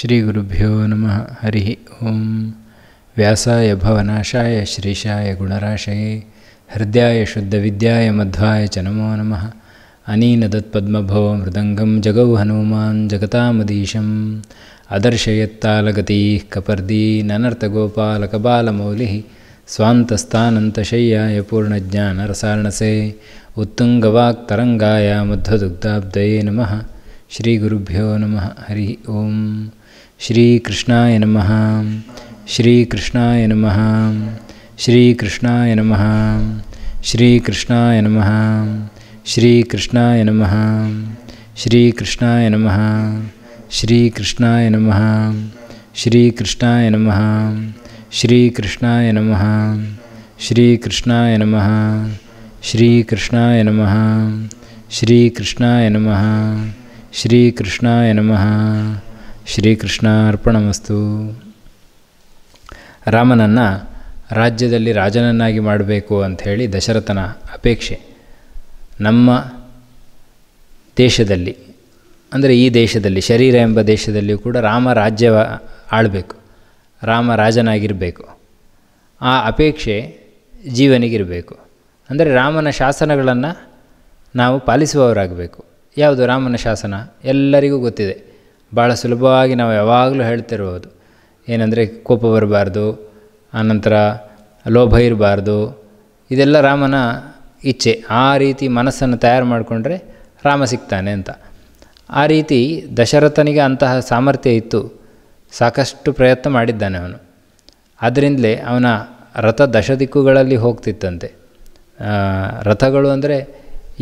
श्रीगुरुभ्यो नमः हरिः ॐ व्यासाय भवनाशाय श्रीशाय गुणराशये हृद्याय शुद्धविद्याय मध्वाय च नमो नमः अनीनदत्पद्मभव मृदङ्गं जगौ हनुमान् जगतामदीशम् अदर्शयत्तालगतीः ननर्तगोपालकबालमौलिः स्वान्तस्थानन्तशय्याय पूर्णज्ञानरसार्णसे उत्तुङ्गवाक्तरङ्गाय मध्वदुग्धाब्दये नमः श्रीगुरुभ्यो नमः हरिः ओम् श्रीकृष्णाय नम श्रीकृष्णाय नम श्रीकृष्णाय नम श्रीकृष्णाय नम श्रीकृष्णाय नम श्रीकृष्णाय नम श्रीकृष्णाय नम श्रीकृष्णाय नम श्रीकृष्णाय नम श्रीकृष्णाय नम श्रीकृष्णाय नम श्रीकृष्णाय नम श्रीकृष्णाय नमः ಶ್ರೀಕೃಷ್ಣ ಮಸ್ತು ರಾಮನನ್ನು ರಾಜ್ಯದಲ್ಲಿ ರಾಜನನ್ನಾಗಿ ಮಾಡಬೇಕು ಅಂಥೇಳಿ ದಶರಥನ ಅಪೇಕ್ಷೆ ನಮ್ಮ ದೇಶದಲ್ಲಿ ಅಂದರೆ ಈ ದೇಶದಲ್ಲಿ ಶರೀರ ಎಂಬ ದೇಶದಲ್ಲಿಯೂ ಕೂಡ ರಾಮ ರಾಜ್ಯ ಆಳಬೇಕು ರಾಮ ರಾಜನಾಗಿರಬೇಕು ಆ ಅಪೇಕ್ಷೆ ಜೀವನಿಗಿರಬೇಕು ಅಂದರೆ ರಾಮನ ಶಾಸನಗಳನ್ನು ನಾವು ಪಾಲಿಸುವವರಾಗಬೇಕು ಯಾವುದು ರಾಮನ ಶಾಸನ ಎಲ್ಲರಿಗೂ ಗೊತ್ತಿದೆ ಭಾಳ ಸುಲಭವಾಗಿ ನಾವು ಯಾವಾಗಲೂ ಹೇಳ್ತಿರ್ಬೋದು ಏನಂದರೆ ಕೋಪ ಬರಬಾರ್ದು ಆನಂತರ ಲೋಭ ಇರಬಾರ್ದು ಇದೆಲ್ಲ ರಾಮನ ಇಚ್ಛೆ ಆ ರೀತಿ ಮನಸ್ಸನ್ನು ತಯಾರು ಮಾಡಿಕೊಂಡ್ರೆ ರಾಮ ಸಿಗ್ತಾನೆ ಅಂತ ಆ ರೀತಿ ದಶರಥನಿಗೆ ಅಂತಹ ಸಾಮರ್ಥ್ಯ ಇತ್ತು ಸಾಕಷ್ಟು ಪ್ರಯತ್ನ ಮಾಡಿದ್ದಾನೆ ಅವನು ಅದರಿಂದಲೇ ಅವನ ರಥ ದಶ ದಿಕ್ಕುಗಳಲ್ಲಿ ಹೋಗ್ತಿತ್ತಂತೆ ರಥಗಳು ಅಂದರೆ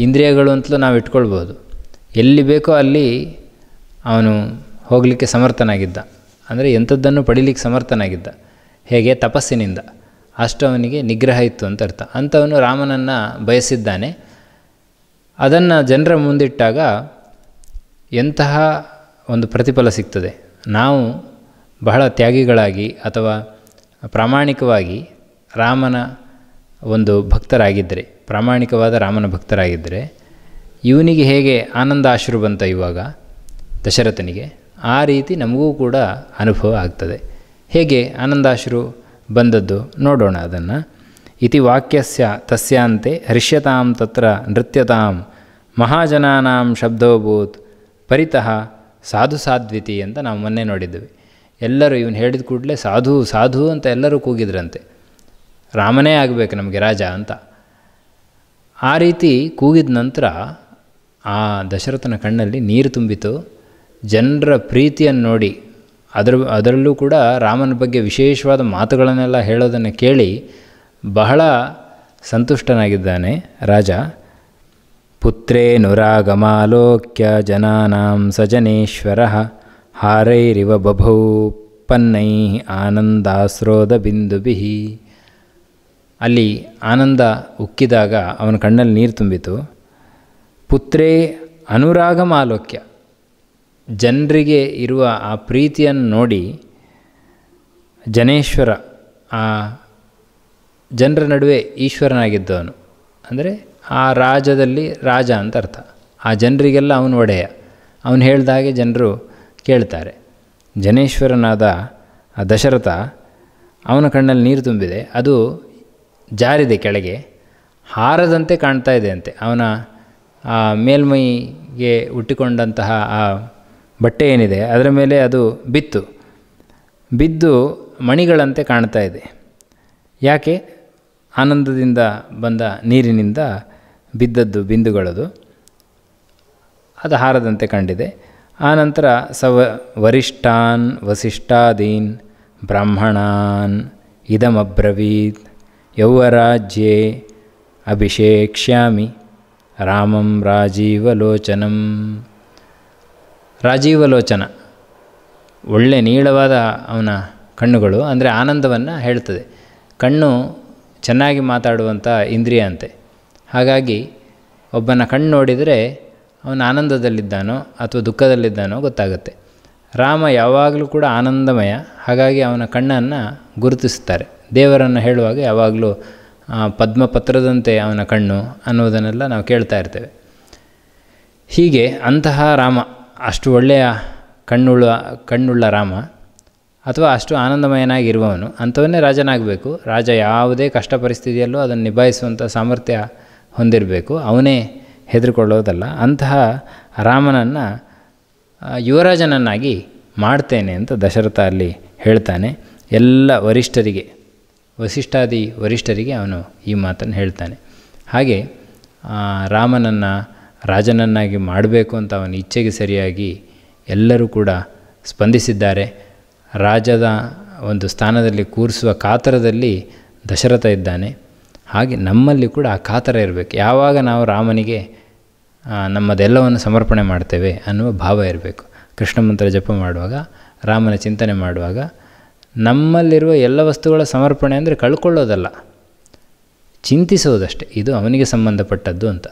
ಇಂದ್ರಿಯಗಳು ಅಂತಲೂ ನಾವು ಇಟ್ಕೊಳ್ಬೋದು ಎಲ್ಲಿ ಬೇಕೋ ಅಲ್ಲಿ ಅವನು ಹೋಗಲಿಕ್ಕೆ ಸಮರ್ಥನಾಗಿದ್ದ ಅಂದರೆ ಎಂಥದ್ದನ್ನು ಪಡೀಲಿಕ್ಕೆ ಸಮರ್ಥನಾಗಿದ್ದ ಹೇಗೆ ತಪಸ್ಸಿನಿಂದ ಅಷ್ಟು ಅವನಿಗೆ ನಿಗ್ರಹ ಇತ್ತು ಅಂತ ಅರ್ಥ ಅಂಥವನು ರಾಮನನ್ನು ಬಯಸಿದ್ದಾನೆ ಅದನ್ನು ಜನರ ಮುಂದಿಟ್ಟಾಗ ಎಂತಹ ಒಂದು ಪ್ರತಿಫಲ ಸಿಗ್ತದೆ ನಾವು ಬಹಳ ತ್ಯಾಗಿಗಳಾಗಿ ಅಥವಾ ಪ್ರಾಮಾಣಿಕವಾಗಿ ರಾಮನ ಒಂದು ಭಕ್ತರಾಗಿದ್ದರೆ ಪ್ರಾಮಾಣಿಕವಾದ ರಾಮನ ಭಕ್ತರಾಗಿದ್ದರೆ ಇವನಿಗೆ ಹೇಗೆ ಆನಂದ ಆಶೀರ್ವಂತ ಬಂತ ಇವಾಗ ದಶರಥನಿಗೆ ಆ ರೀತಿ ನಮಗೂ ಕೂಡ ಅನುಭವ ಆಗ್ತದೆ ಹೇಗೆ ಆನಂದಾಶ್ರು ಬಂದದ್ದು ನೋಡೋಣ ಅದನ್ನು ಇತಿ ವಾಕ್ಯಸ್ಯ ತಸ್ಯಾಂತೆ ಹರಿಷ್ಯತಾಂ ತತ್ರ ನೃತ್ಯತಾಂ ಮಹಾಜನಾನಾಂ ಶಬ್ದೋಭೂತ್ ಪರಿತಃ ಸಾಧು ಸಾಧ್ವಿತಿ ಅಂತ ನಾವು ಮೊನ್ನೆ ನೋಡಿದ್ದೀವಿ ಎಲ್ಲರೂ ಇವನು ಹೇಳಿದ ಕೂಡಲೇ ಸಾಧು ಸಾಧು ಅಂತ ಎಲ್ಲರೂ ಕೂಗಿದ್ರಂತೆ ರಾಮನೇ ಆಗಬೇಕು ನಮಗೆ ರಾಜ ಅಂತ ಆ ರೀತಿ ಕೂಗಿದ ನಂತರ ಆ ದಶರಥನ ಕಣ್ಣಲ್ಲಿ ನೀರು ತುಂಬಿತು ಜನರ ಪ್ರೀತಿಯನ್ನು ನೋಡಿ ಅದರ ಅದರಲ್ಲೂ ಕೂಡ ರಾಮನ ಬಗ್ಗೆ ವಿಶೇಷವಾದ ಮಾತುಗಳನ್ನೆಲ್ಲ ಹೇಳೋದನ್ನು ಕೇಳಿ ಬಹಳ ಸಂತುಷ್ಟನಾಗಿದ್ದಾನೆ ರಾಜ ಪುತ್ರೇನುರಾಗಮಾಲೋಕ್ಯ ಜನಾನಾಂ ಸಜನೇಶ್ವರ ಹಾರೈರಿವ ಬಭೌ ಪನ್ನೈ ಆನಂದಾಸ್ರೋದ ಬಿಂದುಭಿ ಅಲ್ಲಿ ಆನಂದ ಉಕ್ಕಿದಾಗ ಅವನ ಕಣ್ಣಲ್ಲಿ ನೀರು ತುಂಬಿತು ಪುತ್ರೇ ಅನುರಾಗಮಾಲೋಕ್ಯ ಜನರಿಗೆ ಇರುವ ಆ ಪ್ರೀತಿಯನ್ನು ನೋಡಿ ಜನೇಶ್ವರ ಆ ಜನರ ನಡುವೆ ಈಶ್ವರನಾಗಿದ್ದವನು ಅಂದರೆ ಆ ರಾಜದಲ್ಲಿ ರಾಜ ಅಂತ ಅರ್ಥ ಆ ಜನರಿಗೆಲ್ಲ ಅವನು ಒಡೆಯ ಅವನು ಹೇಳಿದ ಹಾಗೆ ಜನರು ಕೇಳ್ತಾರೆ ಜನೇಶ್ವರನಾದ ಆ ದಶರಥ ಅವನ ಕಣ್ಣಲ್ಲಿ ನೀರು ತುಂಬಿದೆ ಅದು ಜಾರಿದೆ ಕೆಳಗೆ ಹಾರದಂತೆ ಕಾಣ್ತಾ ಇದೆ ಅಂತೆ ಅವನ ಮೇಲ್ಮೈಗೆ ಹುಟ್ಟಿಕೊಂಡಂತಹ ಆ ಬಟ್ಟೆ ಏನಿದೆ ಅದರ ಮೇಲೆ ಅದು ಬಿತ್ತು ಬಿದ್ದು ಮಣಿಗಳಂತೆ ಕಾಣ್ತಾ ಇದೆ ಯಾಕೆ ಆನಂದದಿಂದ ಬಂದ ನೀರಿನಿಂದ ಬಿದ್ದದ್ದು ಬಿಂದುಗಳದು ಅದು ಹಾರದಂತೆ ಕಂಡಿದೆ ಆನಂತರ ಸವ ವರಿಷ್ಠಾನ್ ವಸಿಷ್ಠಾದೀನ್ ಬ್ರಾಹ್ಮಣಾನ್ ಇದಮಬ್ರವೀತ್ ಯೌವರಾಜ್ಯೇ ಅಭಿಷೇಕ್ಷ್ಯಾಮಿ ರಾಮಂ ರಾಜೀವಲೋಚನಂ ರಾಜೀವಲೋಚನ ಒಳ್ಳೆ ನೀಳವಾದ ಅವನ ಕಣ್ಣುಗಳು ಅಂದರೆ ಆನಂದವನ್ನು ಹೇಳ್ತದೆ ಕಣ್ಣು ಚೆನ್ನಾಗಿ ಮಾತಾಡುವಂಥ ಇಂದ್ರಿಯ ಅಂತೆ ಹಾಗಾಗಿ ಒಬ್ಬನ ಕಣ್ಣು ನೋಡಿದರೆ ಅವನು ಆನಂದದಲ್ಲಿದ್ದಾನೋ ಅಥವಾ ದುಃಖದಲ್ಲಿದ್ದಾನೋ ಗೊತ್ತಾಗುತ್ತೆ ರಾಮ ಯಾವಾಗಲೂ ಕೂಡ ಆನಂದಮಯ ಹಾಗಾಗಿ ಅವನ ಕಣ್ಣನ್ನು ಗುರುತಿಸ್ತಾರೆ ದೇವರನ್ನು ಹೇಳುವಾಗ ಯಾವಾಗಲೂ ಪದ್ಮಪತ್ರದಂತೆ ಅವನ ಕಣ್ಣು ಅನ್ನೋದನ್ನೆಲ್ಲ ನಾವು ಕೇಳ್ತಾ ಇರ್ತೇವೆ ಹೀಗೆ ಅಂತಹ ರಾಮ ಅಷ್ಟು ಒಳ್ಳೆಯ ಕಣ್ಣುಳ್ಳ ಕಣ್ಣುಳ್ಳ ರಾಮ ಅಥವಾ ಅಷ್ಟು ಆನಂದಮಯನಾಗಿರುವವನು ಅಂಥವನ್ನೇ ರಾಜನಾಗಬೇಕು ರಾಜ ಯಾವುದೇ ಕಷ್ಟ ಪರಿಸ್ಥಿತಿಯಲ್ಲೂ ಅದನ್ನು ನಿಭಾಯಿಸುವಂಥ ಸಾಮರ್ಥ್ಯ ಹೊಂದಿರಬೇಕು ಅವನೇ ಹೆದರಿಕೊಳ್ಳೋದಲ್ಲ ಅಂತಹ ರಾಮನನ್ನು ಯುವರಾಜನನ್ನಾಗಿ ಮಾಡ್ತೇನೆ ಅಂತ ದಶರಥ ಅಲ್ಲಿ ಹೇಳ್ತಾನೆ ಎಲ್ಲ ವರಿಷ್ಠರಿಗೆ ವಸಿಷ್ಠಾದಿ ವರಿಷ್ಠರಿಗೆ ಅವನು ಈ ಮಾತನ್ನು ಹೇಳ್ತಾನೆ ಹಾಗೆ ರಾಮನನ್ನು ರಾಜನನ್ನಾಗಿ ಮಾಡಬೇಕು ಅಂತ ಅವನ ಇಚ್ಛೆಗೆ ಸರಿಯಾಗಿ ಎಲ್ಲರೂ ಕೂಡ ಸ್ಪಂದಿಸಿದ್ದಾರೆ ರಾಜದ ಒಂದು ಸ್ಥಾನದಲ್ಲಿ ಕೂರಿಸುವ ಕಾತರದಲ್ಲಿ ದಶರಥ ಇದ್ದಾನೆ ಹಾಗೆ ನಮ್ಮಲ್ಲಿ ಕೂಡ ಆ ಕಾತರ ಇರಬೇಕು ಯಾವಾಗ ನಾವು ರಾಮನಿಗೆ ನಮ್ಮದೆಲ್ಲವನ್ನು ಸಮರ್ಪಣೆ ಮಾಡ್ತೇವೆ ಅನ್ನುವ ಭಾವ ಇರಬೇಕು ಕೃಷ್ಣ ಮಂತ್ರ ಜಪ ಮಾಡುವಾಗ ರಾಮನ ಚಿಂತನೆ ಮಾಡುವಾಗ ನಮ್ಮಲ್ಲಿರುವ ಎಲ್ಲ ವಸ್ತುಗಳ ಸಮರ್ಪಣೆ ಅಂದರೆ ಕಳ್ಕೊಳ್ಳೋದಲ್ಲ ಚಿಂತಿಸೋದಷ್ಟೇ ಇದು ಅವನಿಗೆ ಸಂಬಂಧಪಟ್ಟದ್ದು ಅಂತ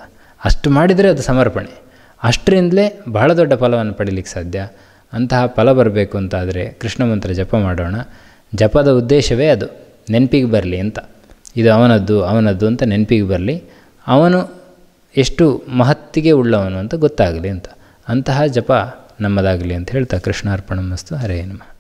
ಅಷ್ಟು ಮಾಡಿದರೆ ಅದು ಸಮರ್ಪಣೆ ಅಷ್ಟರಿಂದಲೇ ಬಹಳ ದೊಡ್ಡ ಫಲವನ್ನು ಪಡೀಲಿಕ್ಕೆ ಸಾಧ್ಯ ಅಂತಹ ಫಲ ಬರಬೇಕು ಅಂತಾದರೆ ಕೃಷ್ಣ ಮಂತ್ರ ಜಪ ಮಾಡೋಣ ಜಪದ ಉದ್ದೇಶವೇ ಅದು ನೆನಪಿಗೆ ಬರಲಿ ಅಂತ ಇದು ಅವನದ್ದು ಅವನದ್ದು ಅಂತ ನೆನಪಿಗೆ ಬರಲಿ ಅವನು ಎಷ್ಟು ಮಹತ್ತಿಗೆ ಉಳ್ಳವನು ಅಂತ ಗೊತ್ತಾಗಲಿ ಅಂತ ಅಂತಹ ಜಪ ನಮ್ಮದಾಗಲಿ ಅಂತ ಹೇಳ್ತಾ ಕೃಷ್ಣಾರ್ಪಣ ಮಸ್ತು ಹರೇ